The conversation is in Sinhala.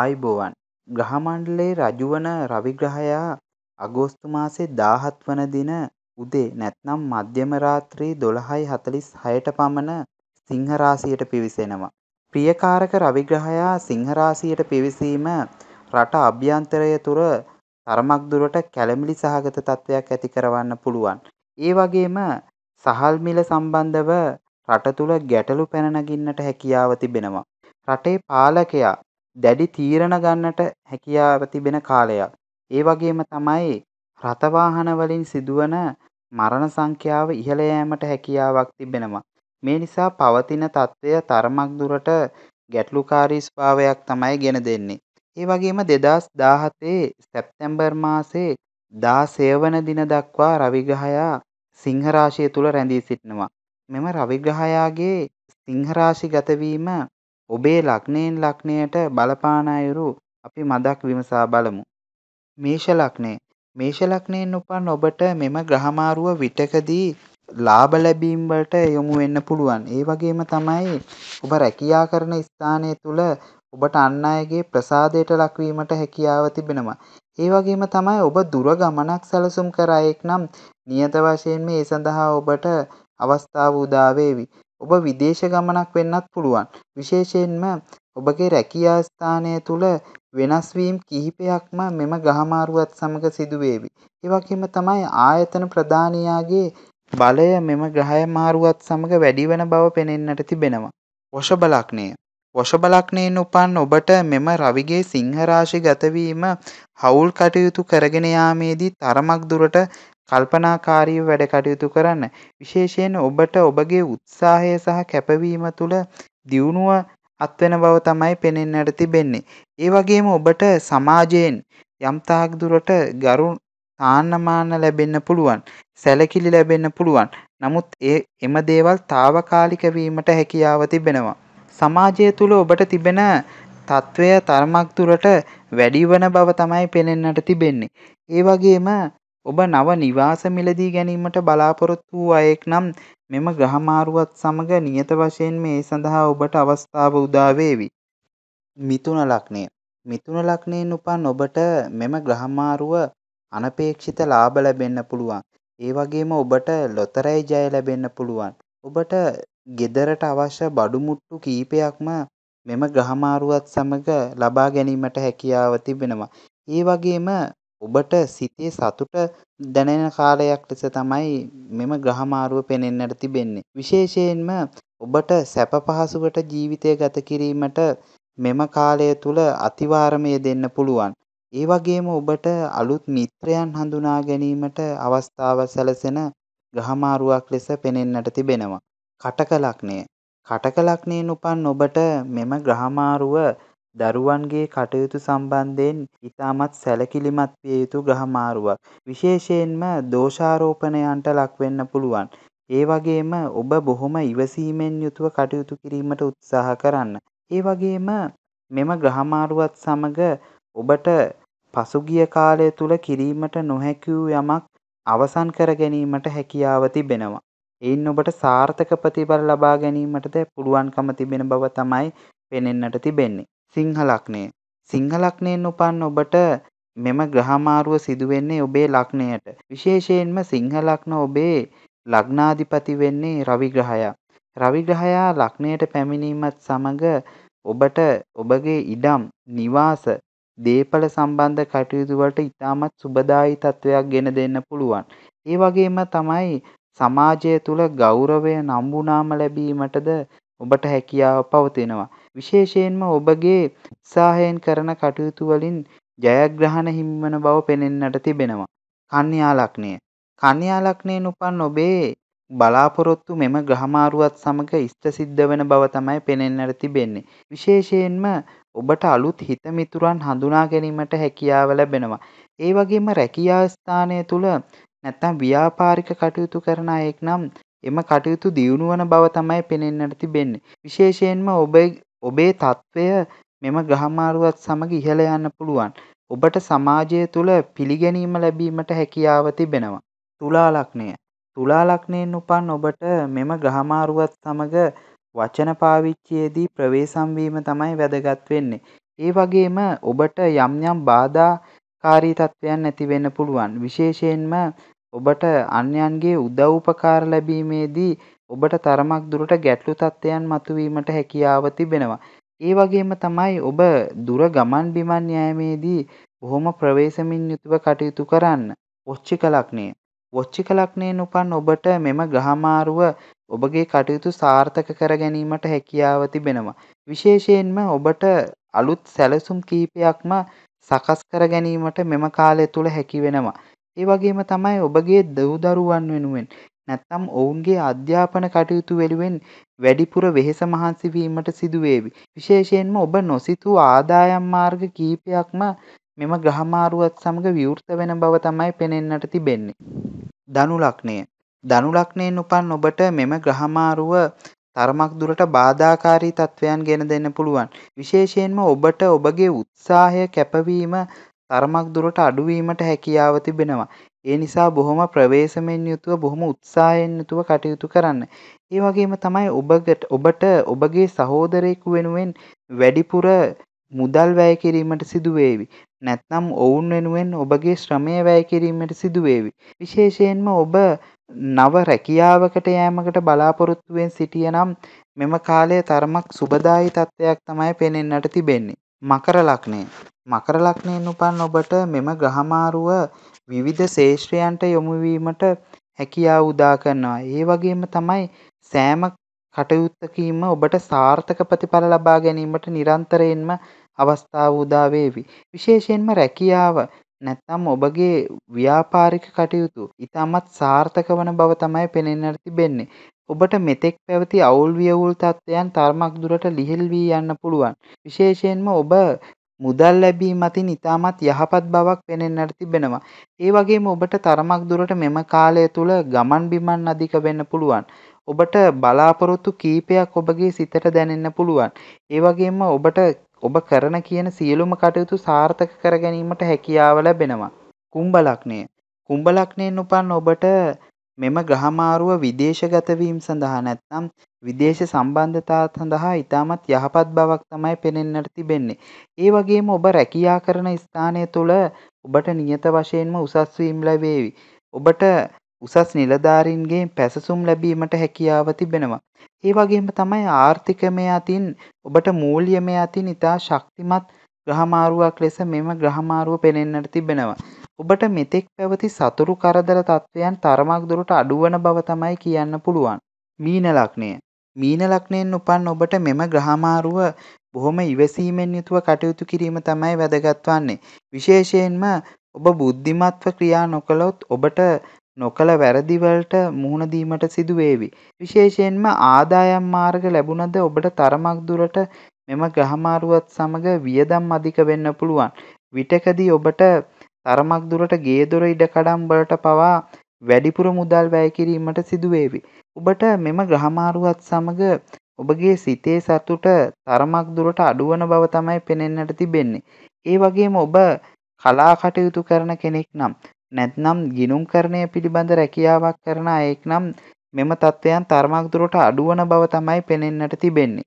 ආයුබෝවන් ග්‍රහ මණ්ඩලයේ රජු වන රවිග්‍රහයා අගෝස්තු මාසෙ 17 වන දින උදේ නැත්නම් මධ්‍යම රාත්‍රී 12.46ට පමණ සිංහ රාසියට පිවිසෙනවා. ප්‍රියකාරක රවිග්‍රහයා සිංහ රාසියට පිවිසීම රට අභ්‍යන්තරය තුර තරමක් දුරට කැළමිලි සහගත තත්ත්වයක් ඇති කරවන්න පුළුවන්. ඒ වගේම සහල් මිල සම්බන්ධව රට තුළ ගැටලු පැන නගින්නට හැකියාව තිබෙනවා. රටේ පාලකයා දැඩි තීරණ ගන්නට හැකියාව තිබෙන කාලයක්. ඒ වගේම තමයි රථ වාහන වලින් සිදුවන මරණ සංඛ්‍යාව ඉහළ යෑමට හැකියාවක් තිබෙනවා. මේ නිසා පවතින තත්ත්වය තරමක් දුරට ගැටලුකාරී ස්වභාවයක් තමයි ගෙන දෙන්නේ. ඒ වගේම 2017 සැප්තැම්බර් මාසේ 16 වන දින දක්වා රවි ග්‍රහයා සිංහ රාශිය තුල රැඳී සිටිනවා. මෙම රවි ග්‍රහයාගේ සිංහ රාශිගත වීම ඔබේ ලග්නයෙන් ලග්නයට බලපාන අයුරු අපි මදක් විමසා බලමු. මේෂ ලග්නය. මේෂ ලග්නයෙන් උපන් ඔබට මෙම ග්‍රහමාරුව විටකදී ලාභ ලැබීම් වලට යොමු වෙන්න පුළුවන්. ඒ වගේම තමයි ඔබ රැකියා කරන ස්ථානය තුල ඔබට අන් අයගේ ප්‍රසාදයට ලක්වීමට හැකියාව තිබෙනවා. ඒ වගේම තමයි ඔබ දුර ගමනක් සැලසුම් කර අයෙක් නම් නියත වශයෙන්ම ඒ සඳහා ඔබට අවස්ථාව උදා වේවි. ඔබ විදේශ ගමනක් වෙන්නත් පුළුවන්. විශේෂයෙන්ම ඔබගේ රැකියා ස්ථානය තුළ වෙනස්වීම් කිහිපයක්ම මෙම ගහමාරුවත් සමග සිදුවේවි. එවගේම තමයි ආයතන ප්‍රධානියාගේ බලය මෙම ග්‍රහය මාරුවත් සමග වැඩිවන බව පෙනෙන්නට තිබෙනවා. වෘෂභ ලග්නය වෘෂභ ලග්නයෙන් උපන් ඔබට මෙම රවිගේ සිංහ රාශි ගතවීම හවුල් කටයුතු කරගෙන යාමේදී තරමක් දුරට කල්පනාකාරීව වැඩ කටයුතු කරන්න. විශේෂයෙන් ඔබට ඔබගේ උත්සාහය සහ කැපවීම තුළ දියුණුව අත්වෙන බව තමයි පෙනෙන්නට තිබෙන්නේ. ඒ වගේම ඔබට සමාජයෙන් යම්තාක් දුරට ගරු තාන්නමාන ලැබෙන්න පුළුවන්. සැලකිලි ලැබෙන්න පුළුවන්. නමුත් ඒ එම දේවල් తాවකාලික වීමට හැකියාව තිබෙනවා. සමාජය තුල ඔබට තිබෙන తත්වය තරමක් දුරට වැඩි වන බව තමයි පෙනෙන්නට තිබෙන්නේ. ඒ වගේම ඔබ නව නිවාස මිලදී ගැනීමට බලාපොරොත්තු වූ අයෙක් නම් මෙම ග්‍රහ මාරුවත් සමග නියත වශයෙන්ම ඒ සඳහා ඔබට අවස්ථාව උදා වේවි. මිථුන ලග්නය. මිථුන ලග්නයෙන් උපන් ඔබට මෙම ග්‍රහ මාරුව අනපේක්ෂිත ලාභ ලැබෙන්න පුළුවන්. ඒ වගේම ඔබට ලොතරැයි ජය ලැබෙන්න පුළුවන්. ඔබට ගෙදරට අවශ්‍ය බඩු මුට්ටු කීපයක්ම මෙම ග්‍රහ මාරුවත් සමග ලබා ගැනීමට හැකියාව තිබෙනවා. ඒ වගේම ඔබට සිතේ සතුට දැනෙන කාලයක් ලෙස තමයි මෙම ග්‍රහ මාරුව පෙනෙන්නට තිබෙන්නේ. විශේෂයෙන්ම ඔබට සැප පහසුවට ජීවිතය ගත කිරීමට මෙම කාලය තුළ අතිවාරම යෙදෙන්න පුළුවන්. ඒ වගේම ඔබට අලුත් මිත්‍රයන් හඳුනා ගැනීමට අවස්ථාව සැලසෙන ග්‍රහ මාරුවක් ලෙස පෙනෙන්නට තිබෙනවා. කටක ලග්නය කටක ලග්නයෙන් උපන් ඔබට මෙම ග්‍රහ මාරුව දරුවන්ගේ කටයුතු සම්බන්ධයෙන් ඉතාමත් සැලකිලිමත් විය යුතු ග්‍රහමාරුවක්. විශේෂයෙන්ම දෝෂාරෝපණයන්ට ලක්වෙන්න පුළුවන්. ඒ වගේම ඔබ බොහොම ඉවසීමෙන් යුතුව කටයුතු කිරීමට උත්සාහ කරන්න. ඒ වගේම මෙම ග්‍රහමාරුවත් සමඟ ඔබට පසුගිය කාලය තුළ කිරීමට නොහැකි වූ යමක් අවසන් කර ගැනීමට හැකියාව තිබෙනවා. එයින් ඔබට සාර්ථක ප්‍රතිඵල ලබා ගැනීමටද පුළුවන්කම තිබෙන බව තමයි පෙනෙන්නට තිබෙන්නේ. සිංහ ලග්නය. සිංහ ලග්නයෙන් උපන් ඔබට මෙම ග්‍රහමාරුව සිදුවෙන්නේ ඔබේ ලග්නයට. විශේෂයෙන්ම සිංහ ලග්න ඔබේ ලග්නාධිපති වෙන්නේ රවි ග්‍රහයා. රවි ග්‍රහයා ලග්නයට පැමිණීමත් සමග ඔබට ඔබගේ ඉඩම්, නිවාස, දේපළ සම්බන්ධ කටයුතු වලට ඉතාමත් සුබදායී තත්වයක් ගෙන දෙන්න පුළුවන්. ඒ වගේම තමයි සමාජය තුළ ගෞරවය, නම්බුනාම ලැබීමටද ඔබට හැකියාව පවතිනවා. විශේෂයෙන්ම ඔබගේ උත්සාහයෙන් කරන කටයුතු වලින් ජයග්‍රහණ හිමිවන බව පෙනෙන්නට තිබෙනවා. කන්‍යා ලග්නය. කන්‍යා ලග්නයෙන් උපන් ඔබේ බලාපොරොත්තු මෙම ග්‍රහමාරුවත් සමග ඉෂ්ට සිද්ධ වෙන බව තමයි පෙනෙන්නට තිබෙන්නේ. විශේෂයෙන්ම ඔබට අලුත් හිතමිතුරන් හඳුනා ගැනීමට හැකියාව ලැබෙනවා. ඒ වගේම රැකියා ස්ථානය තුළ නැත්නම් ව්‍යාපාරික කටයුතු කරන අයෙක් නම් එම කටයුතු දියුණු වන බව තමයි පෙනෙන්නට තිබෙන්නේ. විශේෂයෙන්ම ඔබේ ඔබේ తත්වය මෙම ග්‍රහමාරුවත් සමග ඉහළ යන්න පුළුවන්. ඔබට සමාජය තුළ පිළිගැනීම ලැබීමට හැකියාව තිබෙනවා. තුලා ලග්නය තුලා ලග්නයෙන් උපන් ඔබට මෙම ග්‍රහමාරුවත් සමග වචන පාවිච්චියේදී ප්‍රවේසම් වීම තමයි වැදගත් වෙන්නේ. ඒ වගේම ඔබට යම් යම් බාධාකාරී තත්ත්වයන් ඇති වෙන්න පුළුවන්. විශේෂයෙන්ම ඔබට අන්‍යයන්ගේ උදව් උපකාර ලැබීමේදී ඔබට තරමක් දුරට ගැටලු තත්ත්වයන් මතුවීමට හැකියාව තිබෙනවා. ඒ වගේම තමයි ඔබ දුර ගමන් බිමන් යෑමේදී බොහොම ප්‍රවේශමින් යුතුව කටයුතු කරන්න. වොච්චික ලග්නය. වොච්චික ලග්නයෙන් උපන් ඔබට මෙම ග්‍රහමාරුව ඔබගේ කටයුතු සාර්ථක කර ගැනීමට හැකියාව තිබෙනවා. විශේෂයෙන්ම ඔබට අලුත් සැලසුම් කිහිපයක්ම සකස් කර ගැනීමට මෙම කාලය තුළ හැකි වෙනවා. ඒ වගේම තමයි ඔබගේ දූ දරුවන් වෙනුවෙන් නැත්නම් ඔවුන්ගේ අධ්‍යාපන කටයුතු වෙනුවෙන් වැඩිපුර වෙහෙස මහන්සි වීමට සිදුවේවි. විශේෂයෙන්ම ඔබ නොසිතූ ආදායම් මාර්ග කිහිපයක්ම මෙම ග්‍රහමාරුවත් සමග විවෘත වෙන බව තමයි පෙනෙන්නට තිබෙන්නේ. ධනු ලග්නය. ධනු ලග්නයෙන් උපන් ඔබට මෙම ග්‍රහමාරුව තරමක් දුරට බාධාකාරී තත්වයන් ගෙන දෙන්න පුළුවන්. විශේෂයෙන්ම ඔබට ඔබගේ උත්සාහය කැපවීම තරමක් දුරට අඩුවීමට හැකියාව තිබෙනවා. ඒ නිසා බොහොම ප්‍රවේශමෙන් යුතුව බොහොම උත්සාහයෙන් යුතුව කටයුතු කරන්න. ඒ වගේම තමයි ඔබට ඔබට ඔබගේ සහෝදරයෙකු වෙනුවෙන් වැඩිපුර මුදල් වැය කිරීමට සිදු වේවි. නැත්නම් ඔවුන් වෙනුවෙන් ඔබගේ ශ්‍රමය වැය කිරීමට සිදු වේවි. විශේෂයෙන්ම ඔබ නව රැකියාවකට යෑමකට බලාපොරොත්තුවෙන් සිටියනම් මෙම කාලය තරමක් සුබදායී තත්ත්වයක් තමයි පෙනෙන්නට තිබෙන්නේ. මකර ලග්නය මකර ලග්නයෙන් උපන් ඔබට මෙම ග්‍රහමාරුව විවිධ ක්ෂේත්‍රයන්ට යොමු වීමට හැකියාව උදා කරනවා. ඒ වගේම තමයි සෑම කටයුත්තකින්ම ඔබට සාර්ථක ප්‍රතිඵල ලබා ගැනීමට නිරන්තරයෙන්ම අවස්ථාව උදා වේවි. විශේෂයෙන්ම රැකියාව නැත්නම් ඔබගේ ව්‍යාපාරික කටයුතු ඉතාමත් සාර්ථක වන බව තමයි පෙනෙන්නට තිබෙන්නේ. ඔබට මෙතෙක් පැවති අවුල් වියවුල් තත්ත්වයන් තරමක් දුරට ලිහිල් වී යන්න පුළුවන්. විශේෂයෙන්ම ඔබ මුදල් ලැබීම අතින් ඉතාමත් යහපත් බවක් පෙනෙන්නට තිබෙනවා. ඒ වගේම ඔබට තරමක් දුරට මෙම කාලය තුල ගමන් බිමන් අධික වෙන්න පුළුවන්. ඔබට බලාපොරොත්තු කීපයක් ඔබගේ සිතට දැනෙන්න පුළුවන්. ඒ වගේම ඔබට ඔබ කරන කියන සියලුම කටයුතු සාර්ථක කර ගැනීමට හැකියාව ලැබෙනවා. කුම්භ ලග්නය. කුම්භ ලග්නයෙන් උපන් ඔබට මෙම ග්‍රහමාරුව විදේශ ගතවීම් සඳහා නැත්නම් විදේශ සම්බන්ධතා සඳහා ඉතාමත් යහපත් බවක් තමයි පෙනෙන්නට තිබෙන්නේ. ඒ වගේම ඔබ රැකියා කරන ස්ථානය තුළ ඔබට නියත වශයෙන්ම උසස් වීම් ලැබේවි. ඔබට උසස් නිලධාරීන්ගේ පැසසුම් ලැබීමට හැකියාව තිබෙනවා. ඒ වගේම තමයි ආර්ථිකමය අතින් ඔබට මූල්‍යමය අතින් ඉතා ශක්තිමත් ග්‍රහමාරුවක් ලෙස මෙම ග්‍රහමාරුව පෙනෙන්නට තිබෙනවා. ඔබට මෙතෙක් පැවති සතුරු කරදර තත්ත්වයන් තරමක් දුරට අඩුවන බව තමයි කියන්න පුළුවන්. මීන ලක්ෂණය මීන ලක්ෂණයෙන් උපන් ඔබට මෙම ග්‍රහමාරුව බොහොම ඉවසීමෙන් යුතුව කටයුතු කිරීම තමයි වැදගත් වන්නේ. විශේෂයෙන්ම ඔබ බුද්ධිමත්ව ක්‍රියා නොකළොත් ඔබට නොකළ වැරදිවලට මුහුණ දීමට සිදුවේවි. විශේෂයෙන්ම ආදායම් මාර්ග ලැබුණද ඔබට තරමක් දුරට මෙම ගහමාරුවත් සමග වියදම් අධික වෙන්න පුළුවන්. විටකදී ඔබට තරමක් දුරට ගේදොර ඉඩකඩම් වලට පවා වැඩිපුර මුදල් වැය කිරීමට සිදුවේවි. ඔබට මෙම ග්‍රහමාරුවත් සමග ඔබගේ සිතේ සතුට තරමක් දුරට අඩුවන බව තමයි පෙනෙන්නට තිබෙන්නේ. ඒ වගේම ඔබ කලා කටයුතු කරන කෙනෙක් නම් නැත්නම් ගිනුම්කරණය පිළිබඳ රැකියාවක් කරන අයෙක් නම් මෙම තත්ත්වයන් තරමක් දුරට අඩුවන බව තමයි පෙනෙන්නට තිබෙන්නේ.